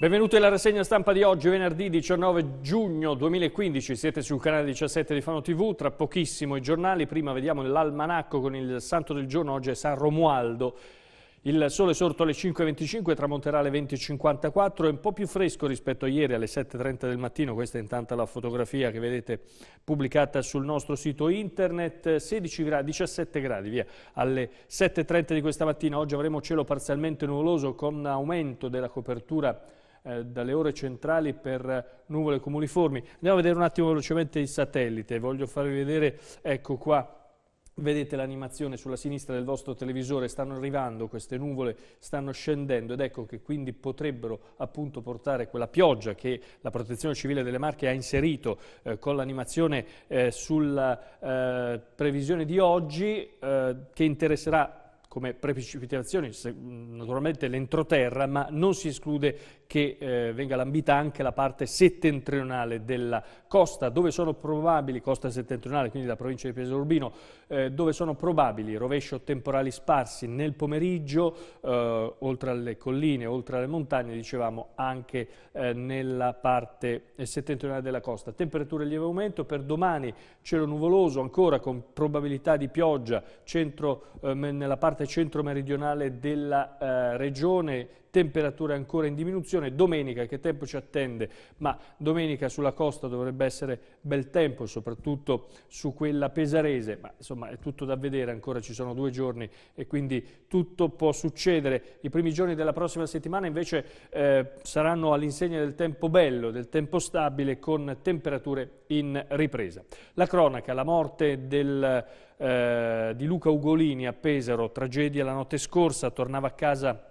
Benvenuti alla rassegna stampa di oggi, venerdì 19 giugno 2015, siete sul canale 17 di Fano TV, tra pochissimo i giornali, prima vediamo l'almanacco con il santo del giorno, oggi è San Romualdo, il sole sorto alle 5.25, tramonterà alle 20.54, è un po' più fresco rispetto a ieri alle 7.30 del mattino, questa è intanto la fotografia che vedete pubblicata sul nostro sito internet, 16 gradi, 17 gradi, via, alle 7.30 di questa mattina, oggi avremo cielo parzialmente nuvoloso con aumento della copertura eh, dalle ore centrali per nuvole comuniformi. Andiamo a vedere un attimo velocemente il satellite, voglio farvi vedere, ecco qua, Vedete l'animazione sulla sinistra del vostro televisore, stanno arrivando queste nuvole, stanno scendendo ed ecco che quindi potrebbero appunto portare quella pioggia che la Protezione Civile delle Marche ha inserito eh, con l'animazione eh, sulla eh, previsione di oggi eh, che interesserà come precipitazioni naturalmente l'entroterra, ma non si esclude che eh, venga lambita anche la parte settentrionale della costa, dove sono probabili, costa settentrionale, quindi la provincia di Pesaro Urbino, eh, dove sono probabili rovescio temporali sparsi nel pomeriggio, eh, oltre alle colline, oltre alle montagne, dicevamo anche eh, nella parte eh, settentrionale della costa. Temperature lieve aumento, per domani cielo nuvoloso ancora con probabilità di pioggia centro, eh, nella parte centro-meridionale della regione, temperature ancora in diminuzione. Domenica che tempo ci attende? Ma domenica sulla costa dovrebbe essere bel tempo, soprattutto su quella pesarese, ma insomma è tutto da vedere, ancora ci sono due giorni e quindi tutto può succedere. I primi giorni della prossima settimana invece eh, saranno all'insegna del tempo bello, del tempo stabile con temperature in ripresa. La cronaca, la morte del, eh, di Luca Ugolini a Pesaro, tragedia la notte scorsa, tornava a casa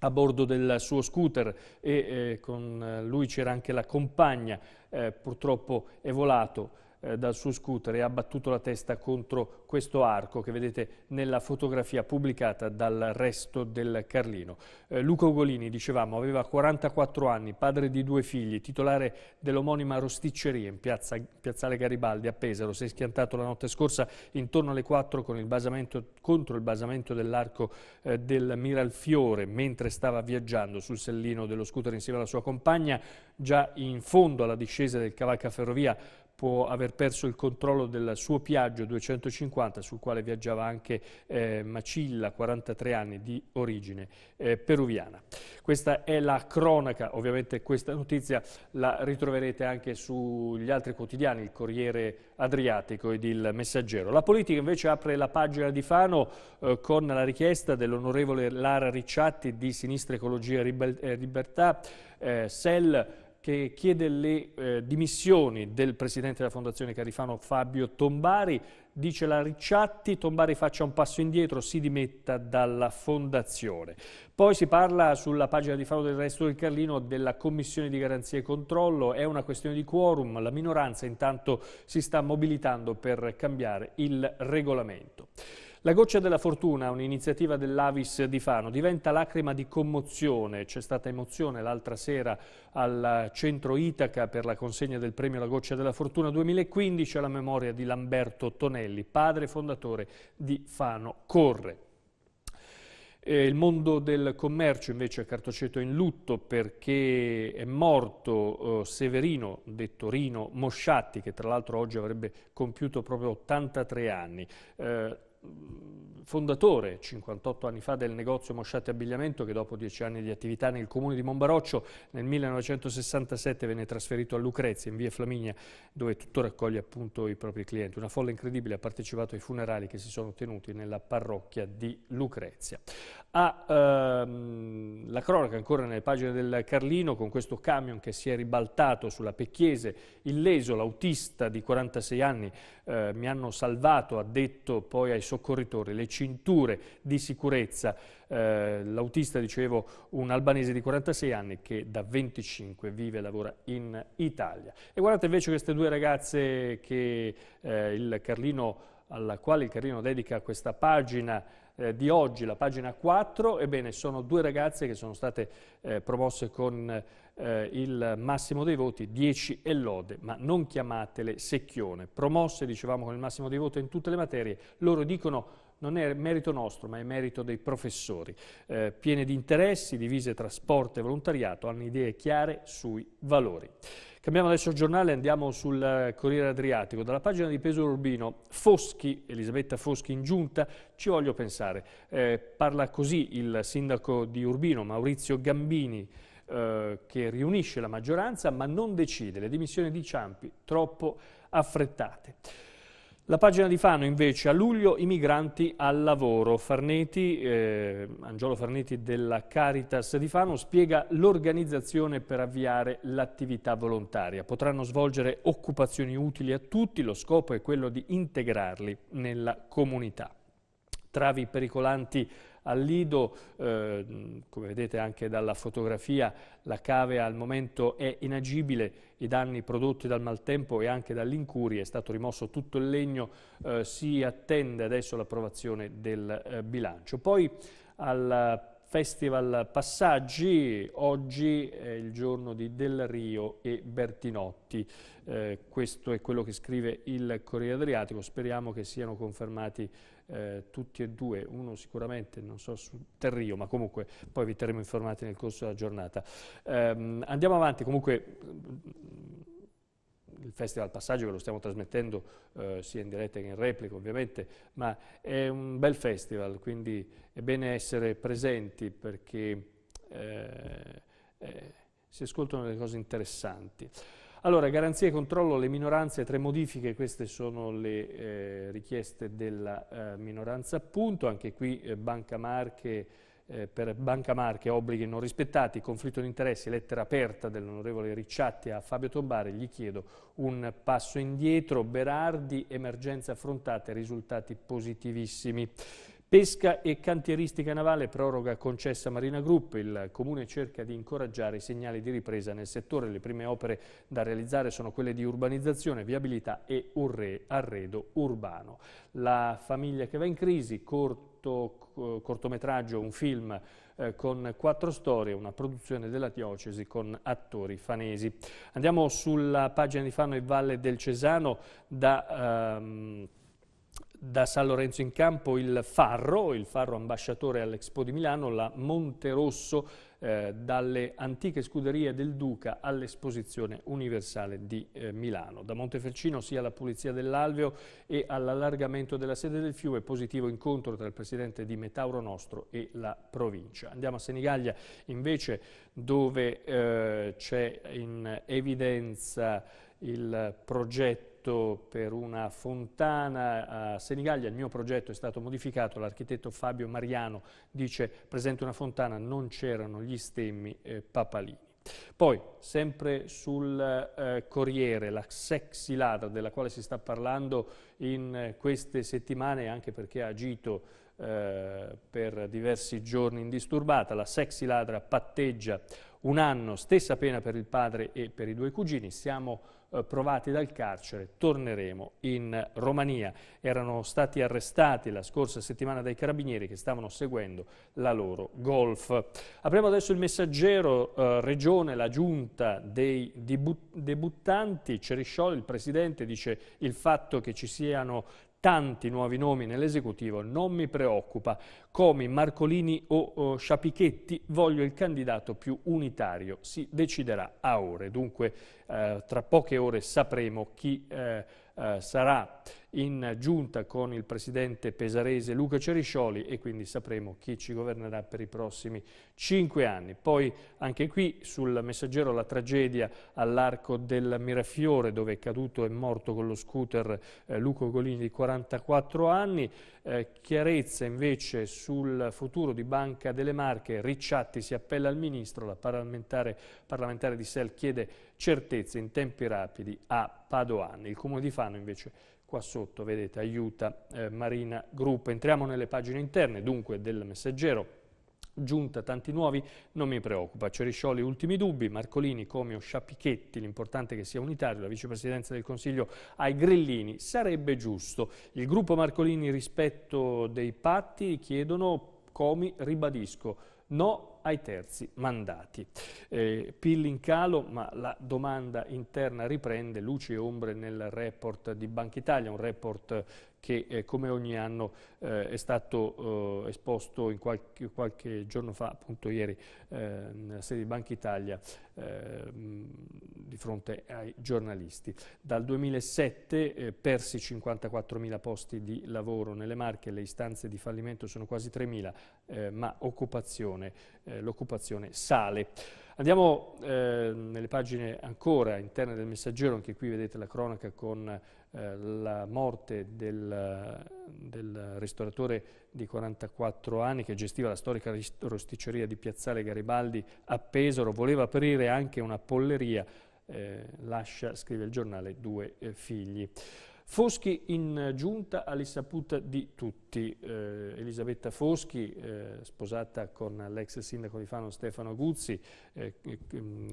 a bordo del suo scooter e eh, con lui c'era anche la compagna, eh, purtroppo è volato. Eh, dal suo scooter e ha battuto la testa contro questo arco che vedete nella fotografia pubblicata dal resto del Carlino. Eh, Luca Ugolini, dicevamo, aveva 44 anni, padre di due figli, titolare dell'omonima rosticceria in piazza, piazzale Garibaldi a Pesaro, si è schiantato la notte scorsa intorno alle 4 con il basamento, contro il basamento dell'arco eh, del Miralfiore mentre stava viaggiando sul sellino dello scooter insieme alla sua compagna, già in fondo alla discesa del Cavalca Ferrovia può aver perso il controllo del suo Piaggio 250 sul quale viaggiava anche eh, Macilla, 43 anni di origine eh, peruviana. Questa è la cronaca, ovviamente questa notizia la ritroverete anche sugli altri quotidiani, il Corriere Adriatico ed il Messaggero. La politica invece apre la pagina di Fano eh, con la richiesta dell'onorevole Lara Ricciatti di Sinistra Ecologia e eh, Libertà, eh, SEL, che chiede le eh, dimissioni del presidente della Fondazione Carifano Fabio Tombari. Dice la Ricciatti, Tombari faccia un passo indietro, si dimetta dalla Fondazione. Poi si parla sulla pagina di Faro del Resto del Carlino della Commissione di Garanzia e Controllo, è una questione di quorum, la minoranza intanto si sta mobilitando per cambiare il regolamento. La goccia della fortuna, un'iniziativa dell'Avis di Fano, diventa lacrima di commozione. C'è stata emozione l'altra sera al centro Itaca per la consegna del premio La goccia della fortuna 2015 alla memoria di Lamberto Tonelli, padre fondatore di Fano Corre. il mondo del commercio invece a Cartoceto è in lutto perché è morto eh, Severino, detto Rino Mosciatti, che tra l'altro oggi avrebbe compiuto proprio 83 anni. Eh, fondatore 58 anni fa del negozio Mosciate Abbigliamento che dopo dieci anni di attività nel comune di Monbaroccio nel 1967 venne trasferito a Lucrezia in via Flaminia dove tuttora accoglie appunto i propri clienti. Una folla incredibile ha partecipato ai funerali che si sono tenuti nella parrocchia di Lucrezia. Ah, ehm, la cronaca ancora nelle pagine del Carlino con questo camion che si è ribaltato sulla Pecchiese, illeso l'autista di 46 anni eh, mi hanno salvato ha detto poi ai soccorritori, le cinture di sicurezza. Eh, L'autista, dicevo, un albanese di 46 anni che da 25 vive e lavora in Italia. E guardate invece queste due ragazze che, eh, Carlino, alla quale il Carlino dedica questa pagina eh, di oggi, la pagina 4, ebbene sono due ragazze che sono state eh, promosse con eh, il massimo dei voti, 10 e lode, ma non chiamatele secchione. Promosse, dicevamo, con il massimo dei voti in tutte le materie, loro dicono non è merito nostro, ma è merito dei professori, eh, piene di interessi, divise tra sport e volontariato, hanno idee chiare sui valori. Cambiamo adesso il giornale andiamo sul Corriere Adriatico. Dalla pagina di Peso Urbino, Foschi, Elisabetta Foschi in giunta, ci voglio pensare. Eh, parla così il sindaco di Urbino, Maurizio Gambini, eh, che riunisce la maggioranza ma non decide. Le dimissioni di Ciampi troppo affrettate. La pagina di Fano invece, a luglio i migranti al lavoro. Farneti, eh, Angiolo Farneti della Caritas di Fano spiega l'organizzazione per avviare l'attività volontaria. Potranno svolgere occupazioni utili a tutti, lo scopo è quello di integrarli nella comunità. Travi pericolanti al Lido, eh, come vedete anche dalla fotografia la cave al momento è inagibile, i danni prodotti dal maltempo e anche dall'incuria, è stato rimosso tutto il legno, eh, si attende adesso l'approvazione del eh, bilancio. Poi al Festival Passaggi, oggi è il giorno di Del Rio e Bertinotti, eh, questo è quello che scrive il Corriere Adriatico, speriamo che siano confermati eh, tutti e due, uno sicuramente, non so, su Terrio, ma comunque poi vi terremo informati nel corso della giornata. Um, andiamo avanti, comunque mm, il Festival Passaggio ve lo stiamo trasmettendo eh, sia in diretta che in replica ovviamente, ma è un bel festival, quindi è bene essere presenti perché eh, eh, si ascoltano delle cose interessanti. Allora, garanzia e controllo, alle minoranze, tre modifiche, queste sono le eh, richieste della eh, minoranza appunto, anche qui eh, Banca Marche, eh, per Banca Marche obblighi non rispettati, conflitto di interessi, lettera aperta dell'onorevole Ricciatti a Fabio Tombare, gli chiedo un passo indietro, Berardi, emergenza affrontata, risultati positivissimi. Pesca e cantieristica navale, proroga concessa a Marina Group. Il Comune cerca di incoraggiare i segnali di ripresa nel settore. Le prime opere da realizzare sono quelle di urbanizzazione, viabilità e un re, arredo urbano. La famiglia che va in crisi, corto, cortometraggio, un film eh, con quattro storie, una produzione della diocesi con attori fanesi. Andiamo sulla pagina di Fano e Valle del Cesano da... Ehm, da San Lorenzo in Campo il Farro, il Farro ambasciatore all'Expo di Milano, la Monterosso eh, dalle antiche scuderie del Duca all'esposizione universale di eh, Milano. Da Montefelcino sia alla pulizia dell'alveo e all'allargamento della sede del fiume, positivo incontro tra il presidente di Metauro Nostro e la provincia. Andiamo a Senigallia invece dove eh, c'è in evidenza il progetto progetto per una fontana a Senigallia, il mio progetto è stato modificato, l'architetto Fabio Mariano dice presente una fontana, non c'erano gli stemmi eh, papalini. Poi, sempre sul eh, Corriere, la sexy ladra della quale si sta parlando in eh, queste settimane, anche perché ha agito eh, per diversi giorni indisturbata, la sexy ladra patteggia un anno, stessa pena per il padre e per i due cugini. Siamo eh, provati dal carcere, torneremo in Romania. Erano stati arrestati la scorsa settimana dai carabinieri che stavano seguendo la loro golf. Apriamo adesso il messaggero eh, regione, la giunta dei debuttanti. Ceriscioli, il presidente, dice il fatto che ci siano tanti nuovi nomi nell'esecutivo non mi preoccupa. Come Marcolini o, o Sciapichetti voglio il candidato più unitario. Si deciderà a ore. Dunque eh, tra poche ore sapremo chi... Eh, eh, sarà in giunta con il presidente pesarese Luca Ceriscioli e quindi sapremo chi ci governerà per i prossimi cinque anni. Poi anche qui sul messaggero la tragedia all'arco del Mirafiore dove è caduto e morto con lo scooter eh, Luca Golini di 44 anni, eh, chiarezza invece sul futuro di Banca delle Marche, Ricciatti si appella al Ministro, la parlamentare, parlamentare di Sel chiede certezze in tempi rapidi a Padoan. Il Comune di Fano invece qua sotto, vedete, aiuta eh, Marina Gruppo. Entriamo nelle pagine interne, dunque, del messaggero. Giunta tanti nuovi, non mi preoccupa. Ceriscioli, ultimi dubbi. Marcolini, Comio, Sciapichetti, l'importante che sia unitario. La vicepresidenza del Consiglio ai Grillini. Sarebbe giusto. Il gruppo Marcolini rispetto dei patti chiedono, Comi, ribadisco, no ai terzi mandati. Eh, PIL in calo, ma la domanda interna riprende luci e ombre nel report di Banca Italia, un report che eh, come ogni anno eh, è stato eh, esposto qualche, qualche, giorno fa, appunto ieri, eh, nella sede di Banca Italia eh, di fronte ai giornalisti. Dal 2007 eh, persi 54.000 posti di lavoro nelle Marche, le istanze di fallimento sono quasi 3.000, ma l'occupazione sale. Andiamo nelle pagine ancora interne del messaggero, anche qui vedete la cronaca con eh, la morte del, del, ristoratore di 44 anni che gestiva la storica rosticceria di Piazzale Garibaldi a Pesaro, voleva aprire anche una polleria, eh, lascia, scrive il giornale, due eh, figli. Foschi in giunta all'insaputa di tutti. Eh, Elisabetta Foschi, eh, sposata con l'ex sindaco di Fano Stefano Guzzi, eh, eh mm,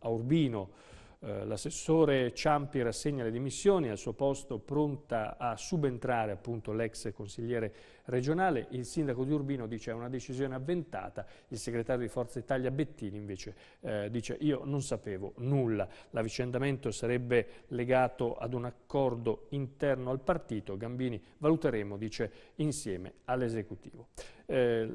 a Urbino, eh, l'assessore Ciampi rassegna le dimissioni, al suo posto pronta a subentrare appunto l'ex consigliere regionale, il sindaco di Urbino dice è una decisione avventata, il segretario di Forza Italia Bettini invece eh, dice io non sapevo nulla, l'avvicendamento sarebbe legato ad un accordo interno al partito, Gambini valuteremo dice insieme all'esecutivo. Eh,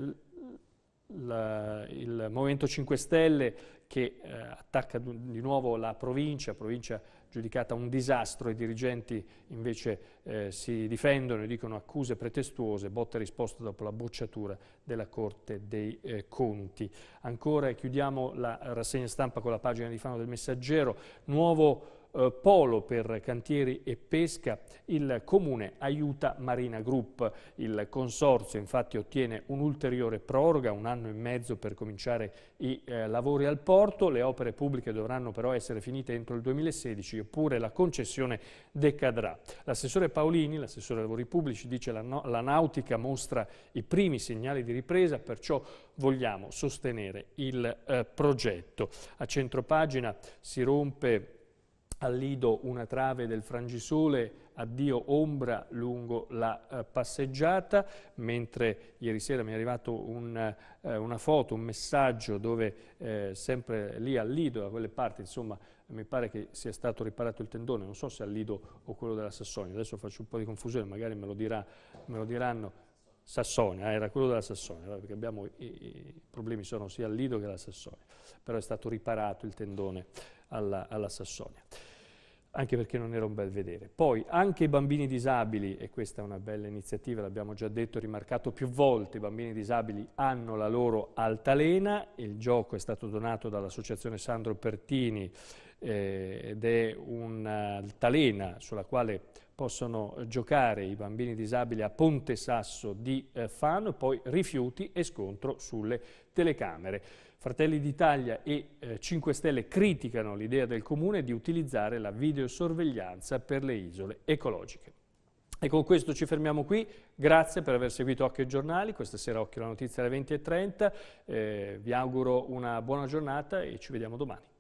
la, il Movimento 5 Stelle che eh, attacca di nuovo la provincia, provincia giudicata un disastro, i dirigenti invece eh, si difendono e dicono accuse pretestuose, botta risposta dopo la bocciatura della Corte dei eh, Conti. Ancora chiudiamo la rassegna stampa con la pagina di Fano del Messaggero, nuovo eh, polo per cantieri e pesca, il Comune aiuta Marina Group. Il consorzio infatti ottiene un'ulteriore proroga, un anno e mezzo per cominciare i eh, lavori al porto. Le opere pubbliche dovranno però essere finite entro il 2016 oppure la concessione decadrà. L'assessore Paolini, l'assessore dei lavori pubblici, dice che la, no la nautica mostra i primi segnali di ripresa, perciò vogliamo sostenere il eh, progetto. A centropagina si rompe al Lido una trave del frangisole, addio ombra lungo la eh, passeggiata, mentre ieri sera mi è arrivato un, eh, una foto, un messaggio dove eh, sempre lì al Lido, da quelle parti, insomma, mi pare che sia stato riparato il tendone, non so se al Lido o quello della Sassonia, adesso faccio un po' di confusione, magari me lo, dirà, me lo diranno. Sassonia, eh, era quello della Sassonia, perché abbiamo, i, i problemi sono sia al Lido che alla Sassonia, però è stato riparato il tendone alla, alla Sassonia anche perché non era un bel vedere. Poi anche i bambini disabili, e questa è una bella iniziativa, l'abbiamo già detto, rimarcato più volte, i bambini disabili hanno la loro altalena, il gioco è stato donato dall'associazione Sandro Pertini eh, ed è un'altalena sulla quale possono giocare i bambini disabili a Ponte Sasso di eh, Fano, poi rifiuti e scontro sulle telecamere. Fratelli d'Italia e eh, 5 Stelle criticano l'idea del Comune di utilizzare la videosorveglianza per le isole ecologiche. E con questo ci fermiamo qui, grazie per aver seguito Occhio ai Giornali, questa sera Occhio alla Notizia alle 20.30, eh, vi auguro una buona giornata e ci vediamo domani.